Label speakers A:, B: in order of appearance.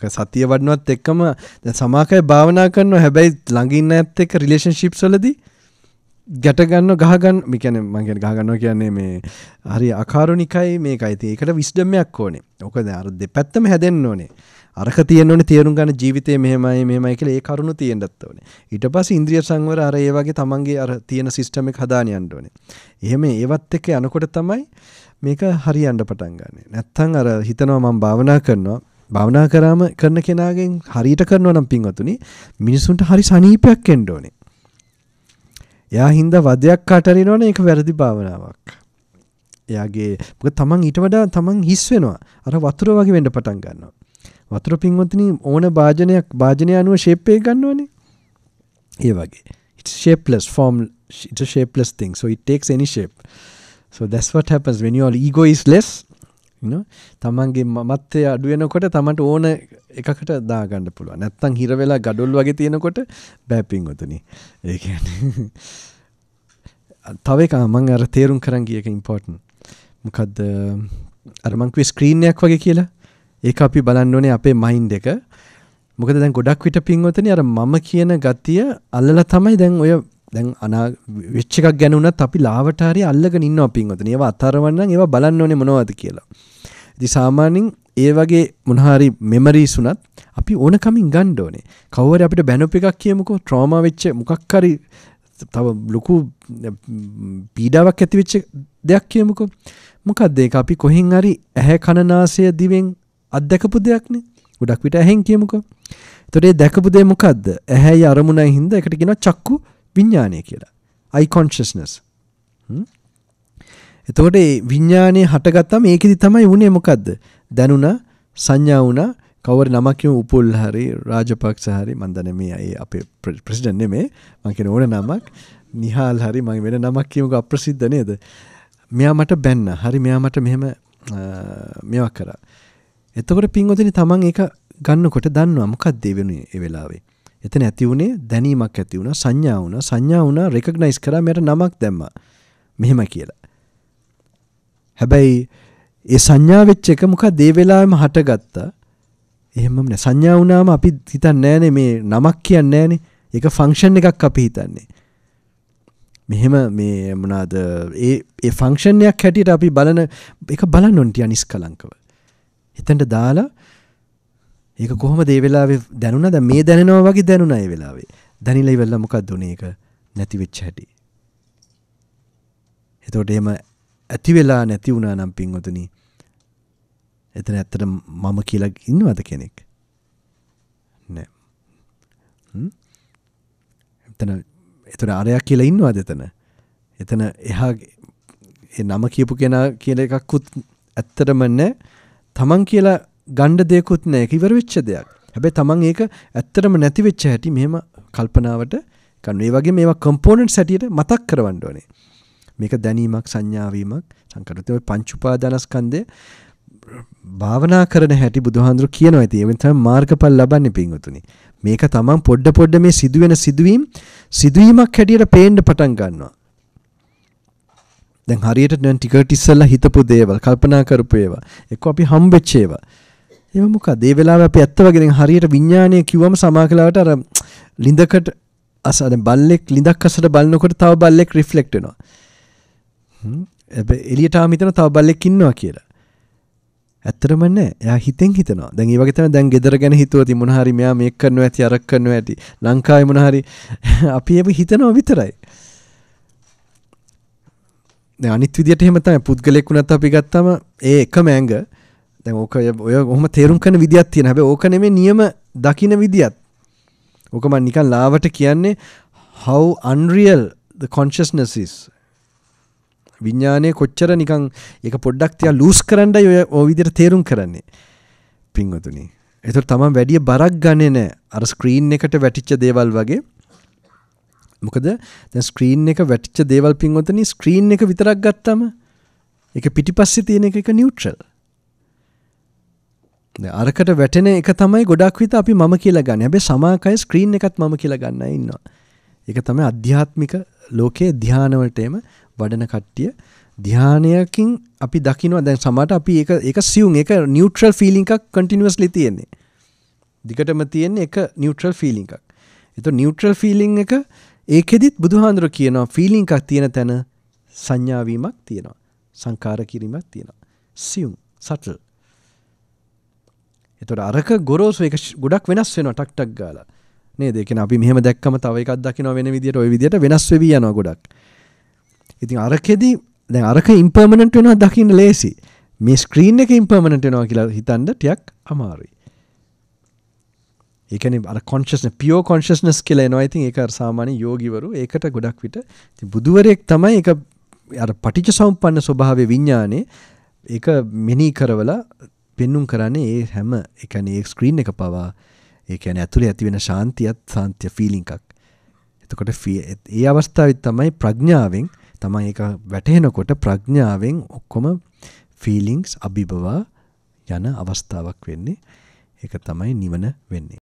A: ක සතිය වඩනුවත් එක්කම සමාකය භාවනා කරන්න හැබැයි ළඟින්න ඇත් එක රිලේෂන්ශිප් සොලදී ගැටගන්න ගහගන්න මිකැන මගේ ගහගන්නවා කියන්නේ මේ හරි අකාරුණිකයි මේ අයිති එකට විස්්ඩමයක් ඕනේ ඕක අර දෙ පැත්තම හැදෙන්න්න ඕනේ අරක තියනවන තේරුම් ගන්න ජීවිතය මෙහමයි මෙමයි කළ ඒ කරුණු තියෙන්ටත් ඕන ඉට පස ඉන්ද්‍රිය සංවර අර ඒ වගේ තමන්ගේ අර තියෙන සිිස්ටමක් හදානයන්ට ඕනේ එහෙම ඒවත් එක යනකොට තමයි මේක හරි අන්ඩ පටන්ගන්නේ නැත්තං අර හිතනවා මං භාවනා කරනවා භවනා කරාම කරන කෙනාගෙන් හරියට කරනවා නම් පින්වතුනි මිනිසුන්ට හරි සනීපයක් එන්න ඕනේ. එයා හින්දා වදයක් කටරිනවනේ ඒක වැරදි භාවනාවක්. එයාගේ මොකද තමන් ඊට වඩා තමන් හිස් වෙනවා. අර වතුර වගේ වෙන්න පටන් ගන්නවා. වතුර පින්වතුනි ඕන භාජනයක් භාජනය අනුව shape එක ගන්නවනේ. ඒ වගේ. It's shapeless form it's a shapeless thing so it takes any shape. So that's what happens when your ego is less තමන්ගේ මත්තය අඩුවනකොට තමට ඕන එකකට දාගන්න පුළුව නැත්තං හිර වෙලා ගඩොල් වගේ තියෙනකොට බැපින් ගොතන ඒ තවක මං අර තේරුම් කරන් ගියක ඉම්පෝර්ටන් මොකක්ද අරමංකවේ ස්ක්‍රීන්යක් වගේ කියලා ඒ අපි බලන්න ඕනේ අපේ මයින් දෙක මොකද දැන් ගොඩක් විට පින්වතන අර මම කියන ගතිය අල්ලලා තමයි දැන් ඔය දැන් අනා විච්චකක් ගැනුනත් අපි ලාවටාරය අල්ලගෙන ඉන්න පින්වතන ඒවා අතරවන්න ඒවා බලන්න ඕනේ මොනවද කියලා දිසාමානින් ඒ වගේ මොනහරි මෙමරීසුනත් අපි ඕන කමින් ගණ්ඩෝනේ කවර අපිට බැනොප එකක් කියමුකෝ ට්‍රෝම වෙච්ච මොකක්කරි තව ලොකු පීඩාවක් ඇතිවෙච්ච දෙයක් කියමුකෝ මොකක්දේ අපි කොහෙන් හරි ඇහැ කණනාසය දිවෙන් අත්දැකපු දෙයක්නේ ගොඩක් විට ඇහෙන් කියමුකෝ තොටේ දැකපු දේ මොකක්ද ඇහැයි අරමුණයි හින්ද එකට ගෙන චක්කු විඤ්ඥානය කියලා අයි කොන්ශස්නස් එතකොට ඒ විඥානය හටගත්තම ඒකෙදි තමයි වුණේ මොකද්ද? දැනුණා, සංඥා වුණා, කවර නමක් කියමු උපුල් හරි, රාජපක්ෂ හරි, මන් දන්නේ මේ ඒ අපේ ප්‍රෙසිඩන්ට් නෙමෙයි. මං කියන ඕන නමක්, නිහාල් හරි මං වෙන නමක් කියමුකෝ අප්‍රසිද්ධ නේද? මෙයා මට බැන්න. හරි මෙයා මට මෙහෙම මේවක් කරා. එතකොට පින්වතුනි තමන් ඒක ගන්නකොට දන්නවා මොකක්ද වෙන්නේ ඒ වෙලාවේ. එතන ඇති වුණේ දැනීමක් ඇති වුණා, සංඥා වුණා, සංඥා වුණා, රෙකග්නයිස් කරා මෙයාට නමක් දැම්මා. මෙහෙම කියලා. හැබැයි ඒ සංඥා වෙච්ච එක මොකක්ද ඒ වෙලාවෙම හටගත්තා. එහෙමම නෑ සංඥා වුණාම අපි හිතන්නේ නෑනේ මේ නමක් කියන්නේ නෑනේ. ඒක ෆන්ක්ෂන් එකක් අපි හිතන්නේ. මෙහෙම මේ මොනවාද ඒ ඒ ෆන්ක්ෂන් එකක් හැටියට අපි බලන ඒක බලන්න ඕන ටික අනිස්කලංකව. හිතෙන්ට දාලා ඒක කොහොමද ඒ වෙලාවේ දැනුණා? දැන් මේ දැනෙනවා වගේ දැනුණා ඒ වෙලාවේ. දැනිලා ඉවරලා මොකක්ද උනේ ඒක නැති වෙච්ච හැටි. එතකොට එහෙම ඇති වෙලා නැති වුණා නම් පින්වතුනි එතන ඇත්තට මම කියලා ඉන්නවද කෙනෙක් නෑ එතන එතන අරයක් කියලා ඉන්නවද එතන එතන එහා ඒ නම කියපු කෙනා කියන එකක්කුත් ඇත්තටම නෑ තමන් කියලා ගණ්ඩ දෙයකුත් නෑ ඒක ඉවර වෙච්ච දෙයක් හැබැයි තමන් ඒක ඇත්තටම නැති වෙච්ච හැටි මෙහෙම කල්පනාවට ගන්න ඒ වගේ මේවා කම්පෝනන්ට්ස් හැටියට මතක් කරවන්න ඕනේ මේක දැනීමක් සංඥාවීමක් සංකල්පතේ ওই පංච උපාදානස්කන්ධය භාවනා කරන හැටි බුදුහාඳුර කියනවා ඉතින් ඒවෙන් තමයි මාර්ගඵල ලබන්නේ පින්වතුනි. මේක තමන් පොඩ පොඩ මේ සිදුවෙන සිදුවීම් සිදුවීමක් හැටියට පේන්න පටන් ගන්නවා. දැන් හරියට දැන් ටික ටික ඉස්සලා හිතපු දේවල් කල්පනා කරපු ඒවා එක්ක අපි හම්බෙච්ච ඒවා ඒව මොකද ඒ වෙලාවේ අපි ඇත්ත වගේ දැන් හරියට විඥානය කිව්වම සමාකලාවට අර ලිඳකට අස දැන් බල්ලෙක් ලිඳක් අසට බලනකොට තව බල්ලෙක් රිෆ්ලෙක්ට් වෙනවා එලියටා මිතන තව බල්ලෙක් ඉන්නවා කියලා ඇත්තරම නෑ එයා හිතෙන් හිතනවා දැන් ඒ වගේ තමයි දැන් ගෙදර ගැන හිතුවති මොන හරි මෙයා මේක කරනවා ඇති අරක් කරනවා ඇති ලංකාවේ මොන හරි අපි ඒක හිතනවා විතරයි දැන් අනිත් විදියට එහෙම තමයි පුද්ගලෙක් වුණත් අපි ගත්තම ඒ එකම ඇඟ දැන් ඕක ඔය කොහොම තේරුම් කරන විදියක් තියෙන හැබැයි ඕක නෙමෙයි නියම දකින්න විදියක් ඕක මම නිකන් ලාවට කියන්නේ how unreal the consciousness is විඤ්ඥානය කොච්චර නිකං එක පොඩ්ඩක් තියා ලූස් කරන්ඩ ඔය ඕවිදිර තේරුම් කරන්නේ පින්වතුනි එතුට තමන් වැඩිය බරක් ගණන අර ස්ක්‍රීන් එකට වැටිච්ච දේවල් වගේ මොකද දැන් ස්ක්‍රීන් එක වැටිච්ච දේවල් පින්වතනි ස්ක්‍රීන් එක විතරක් ගත්තම එක පිටිපස්සේ තියෙන එක නියුට්‍රල් අරකට වැටෙන එක තමයි ගොඩක් විත අපි මම කියලා ගන්න හැබැයි සමාකය ස්ක්‍රීන් එකත් මම කියලා ගන්න ඉන්නවා. ඒක තමයි අධ්‍යාත්මික ලෝකයේ ධානවලට එම වඩන කට්ටිය ධ්‍යානයකින් අපි දකිනවා දැන් සමහරට අපි ඒක ඒක සියුම් ඒක නියුට්‍රල් ෆීලිං එකක් කන්ටිනියුස්ලි තියෙන්නේ. දිගටම තියෙන්නේ එක නියුට්‍රල් ෆීලිං එකක්. ඒතකොට නියුට්‍රල් ෆීලිං එක ඒකෙදිත් බුදුහාඳුර කියනවා ෆීලිං එකක් තියෙන තැන සංඥා වීමක් තියෙනවා. සංකාර කිරීමක් තියෙනවා. සියුම් සටල්. එතකොට අරක ගොරෝසු එක ගොඩක් වෙනස් වෙනවා ටක් ටක් ගාලා. නේද? ඒ කියන්නේ අපි මෙහෙම දැක්කම තව එකක් දකින්න වෙන විදියට ওই විදියට වෙනස් වෙවි යනවා ගොඩක්. ඉතින් අරකෙදි දැන් අරක ඉම්පර්මනට වෙනවා දකින්න ලේසි මේ ස්ක්‍රීන් එක ඉම්පර්මනට වෙනවා කියලා හිතන්ඩ ටියක් අමාරුයි ඒකන අර කොන්ශස්න පියෝ කොන්ශස්නස් කියලා එනවා ඉතින් ඒක සාමාන්‍ය යෝගිවරු ඒකට ගොඩක් විට ඉතින් බුදුවරයෙක් තමයි ඒක අර පටිච්ච සමුප්පන්න ස්වභාවයේ විඥානේ ඒක මෙනී කරවලා පෙන්눔 කරන්නේ ඒ හැම ඒ කියන්නේ ඒ ස්ක්‍රීන් එක පවා ඒ කියන්නේ ඇතුලේ ඇති වෙන ශාන්තියත් සාන්තිය ෆීලිං එකක්. එතකොට ඒ අවස්ථාවේ තමයි ප්‍රඥාවෙන් තමයි ඒක වැටහෙනකොට ප්‍රඥාවෙන් ඔක්කොම ෆීලිංග්ස් අභිබවා යන අවස්ථාවක් වෙන්නේ. ඒක තමයි නිවන වෙන්නේ.